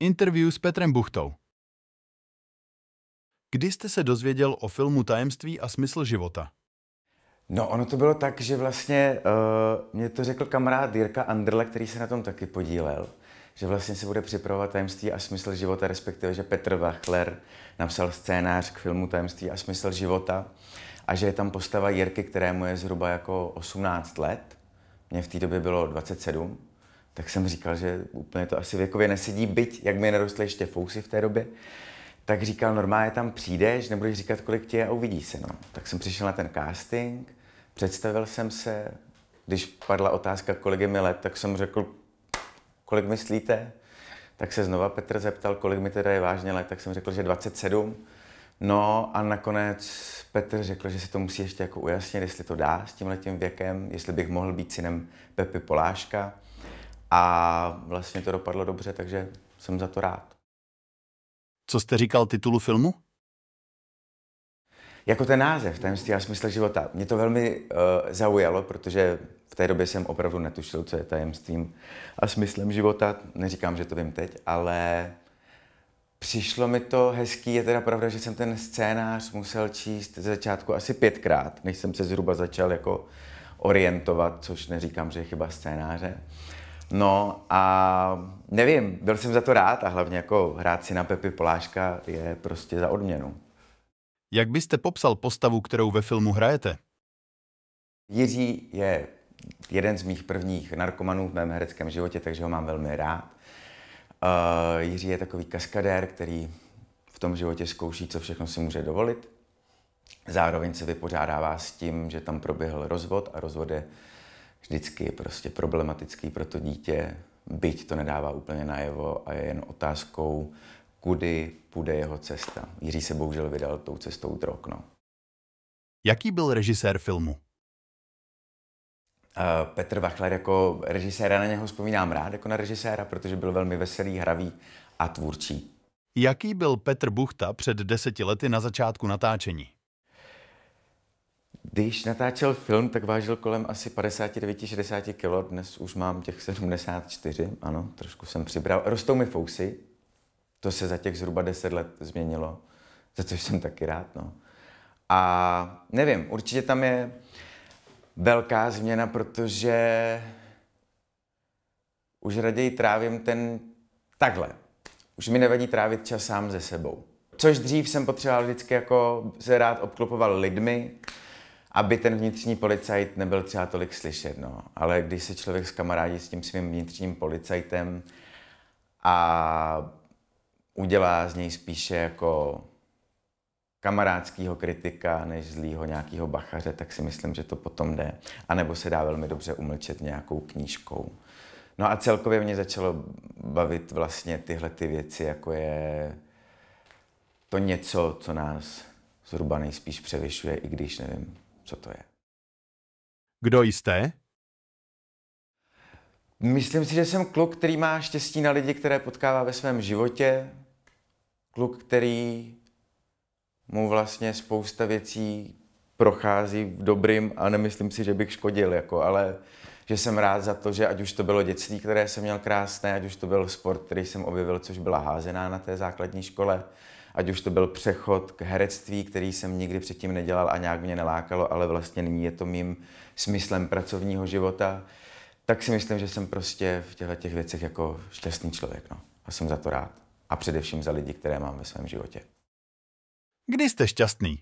Interview s Petrem Buchtou. Kdy jste se dozvěděl o filmu Tajemství a smysl života? No, ono to bylo tak, že vlastně uh, mě to řekl kamarád Jirka Andrle, který se na tom taky podílel, že vlastně se bude připravovat Tajemství a smysl života, respektive, že Petr Wachler napsal scénář k filmu Tajemství a smysl života a že je tam postava Jirky, kterému je zhruba jako 18 let. Mně v té době bylo 27 tak jsem říkal, že úplně to asi věkově nesedí, byť jak mi nerostly ještě fousy v té době, tak říkal, normálně tam přijdeš, nebudeš říkat, kolik tě je a uvidí se. No. Tak jsem přišel na ten casting, představil jsem se, když padla otázka, kolik je mi let, tak jsem řekl, kolik myslíte? Tak se znova Petr zeptal, kolik mi teda je vážně let, tak jsem řekl, že 27. No a nakonec Petr řekl, že si to musí ještě jako ujasnit, jestli to dá s tím věkem, jestli bych mohl být synem Pepy Poláška a vlastně to dopadlo dobře, takže jsem za to rád. Co jste říkal titulu filmu? Jako ten název, Tajemství a smysl života. Mě to velmi uh, zaujalo, protože v té době jsem opravdu netušil, co je tajemstvím a smyslem života. Neříkám, že to vím teď, ale přišlo mi to hezký. Je teda pravda, že jsem ten scénář musel číst ze začátku asi pětkrát, než jsem se zhruba začal jako orientovat, což neříkám, že je chyba scénáře. Uh, No a nevím, byl jsem za to rád a hlavně jako hrát si na Pepi Poláška je prostě za odměnu. Jak byste popsal postavu, kterou ve filmu hrajete? Jiří je jeden z mých prvních narkomanů v mém hereckém životě, takže ho mám velmi rád. Uh, Jiří je takový kaskadér, který v tom životě zkouší, co všechno si může dovolit. Zároveň se vypořádává s tím, že tam proběhl rozvod a rozvod je vždycky je prostě problematický pro to dítě, byť to nedává úplně najevo a je jen otázkou, kudy půjde jeho cesta. Jiří se bohužel vydal tou cestou drog. No. Jaký byl režisér filmu? Eh, Petr Vachler jako režiséra na něho vzpomínám rád, jako na režiséra, protože byl velmi veselý, hravý a tvůrčí. Jaký byl Petr Buchta před deseti lety na začátku natáčení? Když natáčel film, tak vážil kolem asi 59-60 kg, dnes už mám těch 74, ano, trošku jsem přibral. Rostou mi fousy, to se za těch zhruba 10 let změnilo, za což jsem taky rád, no. A nevím, určitě tam je velká změna, protože už raději trávím ten takhle. Už mi nevadí trávit čas sám ze sebou. Což dřív jsem potřeboval vždycky jako se rád obklopoval lidmi, aby ten vnitřní policajt nebyl třeba tolik slyšet, no. Ale když se člověk s kamarádi s tím svým vnitřním policajtem a udělá z něj spíše jako kamarádského kritika než zlýho nějakého bachaře, tak si myslím, že to potom jde. A nebo se dá velmi dobře umlčet nějakou knížkou. No a celkově mě začalo bavit vlastně tyhle ty věci, jako je to něco, co nás zhruba nejspíš převyšuje, i když nevím, co to je. Kdo jste? Myslím si, že jsem kluk, který má štěstí na lidi, které potkává ve svém životě. Kluk, který mu vlastně spousta věcí prochází v dobrým a nemyslím si, že bych škodil, jako, ale že jsem rád za to, že ať už to bylo dětství, které jsem měl krásné, ať už to byl sport, který jsem objevil, což byla házená na té základní škole, ať už to byl přechod k herectví, který jsem nikdy předtím nedělal a nějak mě nelákalo, ale vlastně nyní je to mým smyslem pracovního života, tak si myslím, že jsem prostě v těchto těch věcech jako šťastný člověk. No. A jsem za to rád. A především za lidi, které mám ve svém životě. Kdy jste šťastný?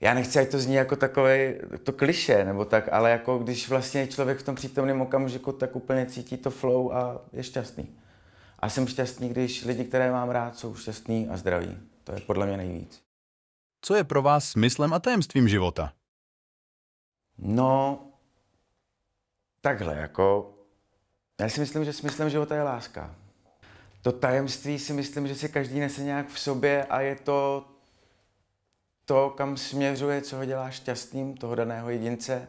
já nechci, ať to zní jako takové to kliše nebo tak, ale jako když vlastně člověk v tom přítomném okamžiku tak úplně cítí to flow a je šťastný. A jsem šťastný, když lidi, které mám rád, jsou šťastní a zdraví. To je podle mě nejvíc. Co je pro vás smyslem a tajemstvím života? No, takhle, jako... Já si myslím, že smyslem života je láska. To tajemství si myslím, že si každý nese nějak v sobě a je to to, kam směřuje, co ho dělá šťastným, toho daného jedince.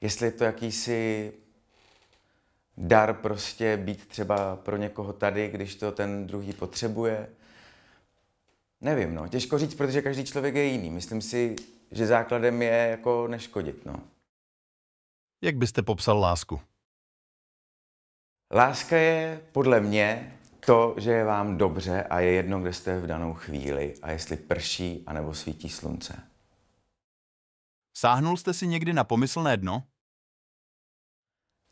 Jestli je to jakýsi dar prostě být třeba pro někoho tady, když to ten druhý potřebuje. Nevím, no, těžko říct, protože každý člověk je jiný. Myslím si, že základem je jako neškodit, no. Jak byste popsal lásku? Láska je podle mě to, že je vám dobře a je jedno, kde jste v danou chvíli a jestli prší anebo svítí slunce. Sáhnul jste si někdy na pomyslné dno?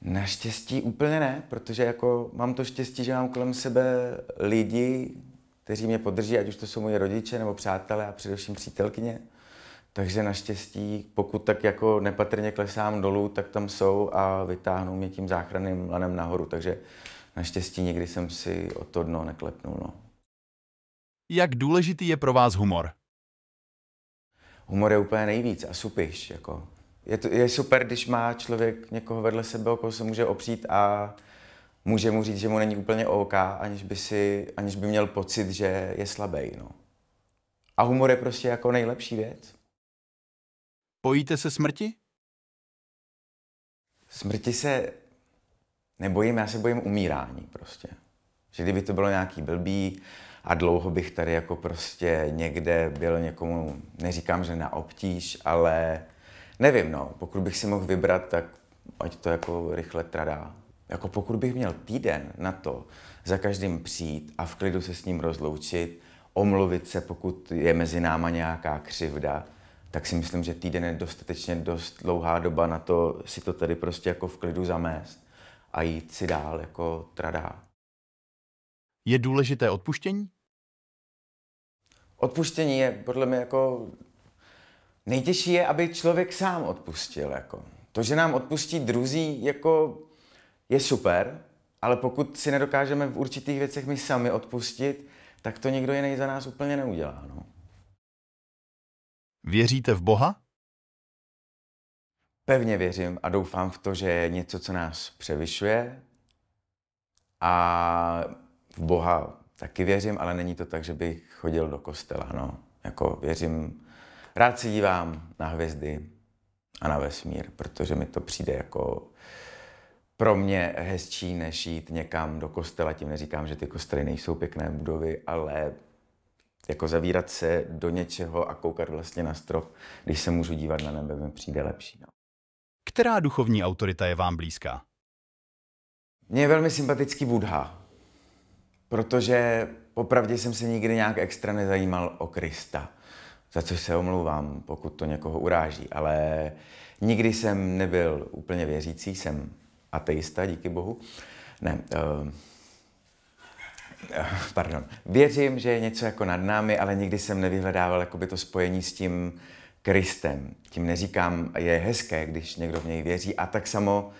Naštěstí úplně ne, protože jako mám to štěstí, že mám kolem sebe lidi, kteří mě podrží, ať už to jsou moje rodiče nebo přátelé a především přítelkyně. Takže naštěstí, pokud tak jako nepatrně klesám dolů, tak tam jsou a vytáhnou mě tím záchranným lanem nahoru. Takže naštěstí nikdy jsem si o to dno neklepnul. No. Jak důležitý je pro vás humor? Humor je úplně nejvíc a supiš. Jako je, to, je super, když má člověk někoho vedle sebe, o koho se může opřít a může mu říct, že mu není úplně OK, aniž by, si, aniž by měl pocit, že je slabý. No. A humor je prostě jako nejlepší věc. Bojíte se smrti? Smrti se nebojím, já se bojím umírání prostě. Že kdyby to bylo nějaký blbý a dlouho bych tady jako prostě někde byl někomu, neříkám, že na obtíž, ale Nevím, no, pokud bych si mohl vybrat, tak ať to jako rychle tradá. Jako pokud bych měl týden na to za každým přijít a v klidu se s ním rozloučit, omluvit se, pokud je mezi náma nějaká křivda, tak si myslím, že týden je dostatečně dost dlouhá doba na to si to tady prostě jako v klidu zamést a jít si dál jako tradá. Je důležité odpuštění? Odpuštění je podle mě jako nejtěžší je, aby člověk sám odpustil. Jako. To, že nám odpustí druzí, jako je super, ale pokud si nedokážeme v určitých věcech my sami odpustit, tak to nikdo jiný za nás úplně neudělá. No. Věříte v Boha? Pevně věřím a doufám v to, že je něco, co nás převyšuje. A v Boha taky věřím, ale není to tak, že bych chodil do kostela. No. Jako věřím Rád se dívám na hvězdy a na vesmír, protože mi to přijde jako pro mě hezčí, než jít někam do kostela. Tím neříkám, že ty kostely nejsou pěkné budovy, ale jako zavírat se do něčeho a koukat vlastně na strop, když se můžu dívat na nebe, mi přijde lepší. No. Která duchovní autorita je vám blízká? Mně je velmi sympatický Buddha, protože popravdě jsem se nikdy nějak extra nezajímal o Krista za což se omlouvám, pokud to někoho uráží, ale nikdy jsem nebyl úplně věřící, jsem ateista, díky bohu. Ne, uh, pardon. Věřím, že je něco jako nad námi, ale nikdy jsem nevyhledával jakoby to spojení s tím Kristem. Tím neříkám, je hezké, když někdo v něj věří a tak samo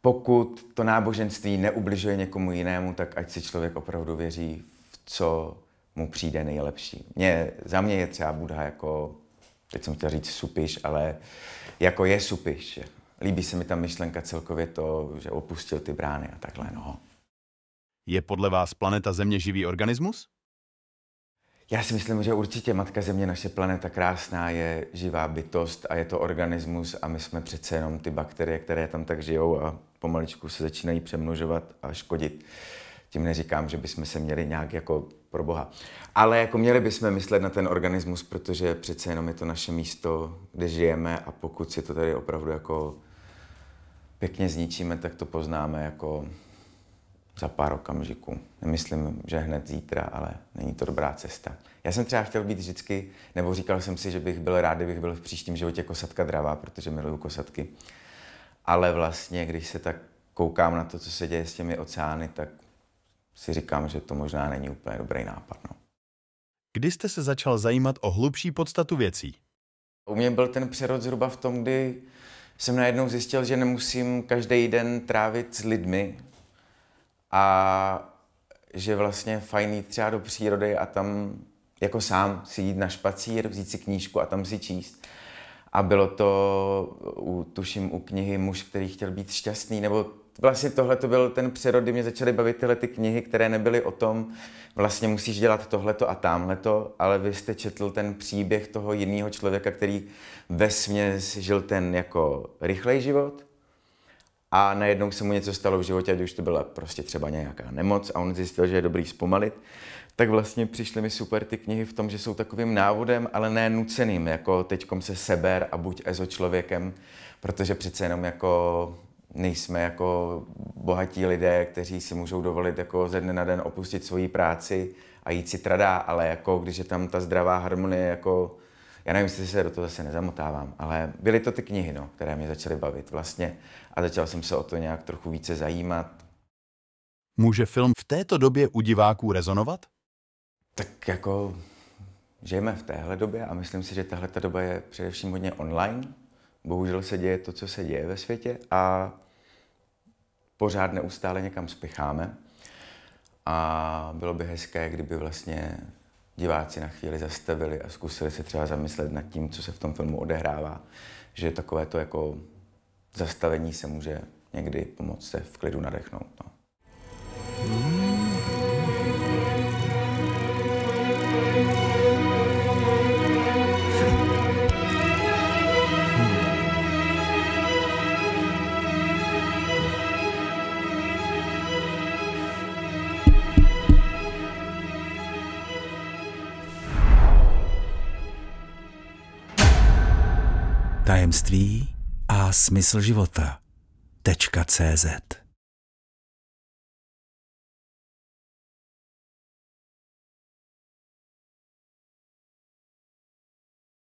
pokud to náboženství neubližuje někomu jinému, tak ať si člověk opravdu věří v co mu přijde nejlepší. Mě, za mě je třeba budha jako, teď jsem chtěl říct supiš, ale jako je supiš. Líbí se mi ta myšlenka celkově to, že opustil ty brány a takhle, no. Je podle vás planeta Země živý organismus? Já si myslím, že určitě Matka Země, naše planeta krásná, je živá bytost a je to organismus a my jsme přece jenom ty bakterie, které tam tak žijou a pomaličku se začínají přemnožovat a škodit. Tím neříkám, že bychom se měli nějak jako pro Boha. Ale jako měli bychom myslet na ten organismus, protože přece jenom je to naše místo, kde žijeme a pokud si to tady opravdu jako pěkně zničíme, tak to poznáme jako za pár okamžiků. Nemyslím, že hned zítra, ale není to dobrá cesta. Já jsem třeba chtěl být vždycky, nebo říkal jsem si, že bych byl rád, kdybych byl v příštím životě kosatka dravá, protože miluju kosatky. Ale vlastně, když se tak koukám na to, co se děje s těmi oceány, tak si říkám, že to možná není úplně dobrý nápad. No. Kdy jste se začal zajímat o hlubší podstatu věcí? U mě byl ten přerod zhruba v tom, kdy jsem najednou zjistil, že nemusím každý den trávit s lidmi a že vlastně fajn jít třeba do přírody a tam jako sám si jít na špacír, vzít si knížku a tam si číst. A bylo to, u, tuším, u knihy Muž, který chtěl být šťastný, nebo vlastně tohle to byl ten přerod, kdy mě začaly bavit tyhle ty knihy, které nebyly o tom, vlastně musíš dělat tohleto a tamhleto, ale vy jste četl ten příběh toho jiného člověka, který ve směs žil ten jako rychlej život a najednou se mu něco stalo v životě, ať už to byla prostě třeba nějaká nemoc a on zjistil, že je dobrý zpomalit, tak vlastně přišly mi super ty knihy v tom, že jsou takovým návodem, ale ne nuceným, jako teďkom se seber a buď ezo člověkem, protože přece jenom jako nejsme jako bohatí lidé, kteří si můžou dovolit jako ze dne na den opustit svoji práci a jít si tradá, ale jako když je tam ta zdravá harmonie, jako já nevím, jestli se do toho zase nezamotávám, ale byly to ty knihy, no, které mě začaly bavit vlastně a začal jsem se o to nějak trochu více zajímat. Může film v této době u diváků rezonovat? Tak jako žijeme v téhle době a myslím si, že tahle ta doba je především hodně online, bohužel se děje to, co se děje ve světě a pořád neustále někam spěcháme. A bylo by hezké, kdyby vlastně diváci na chvíli zastavili a zkusili se třeba zamyslet nad tím, co se v tom filmu odehrává. Že takové to jako zastavení se může někdy pomoct se v klidu nadechnout. No. Mm. tajemství a smysl života. Tečka .cz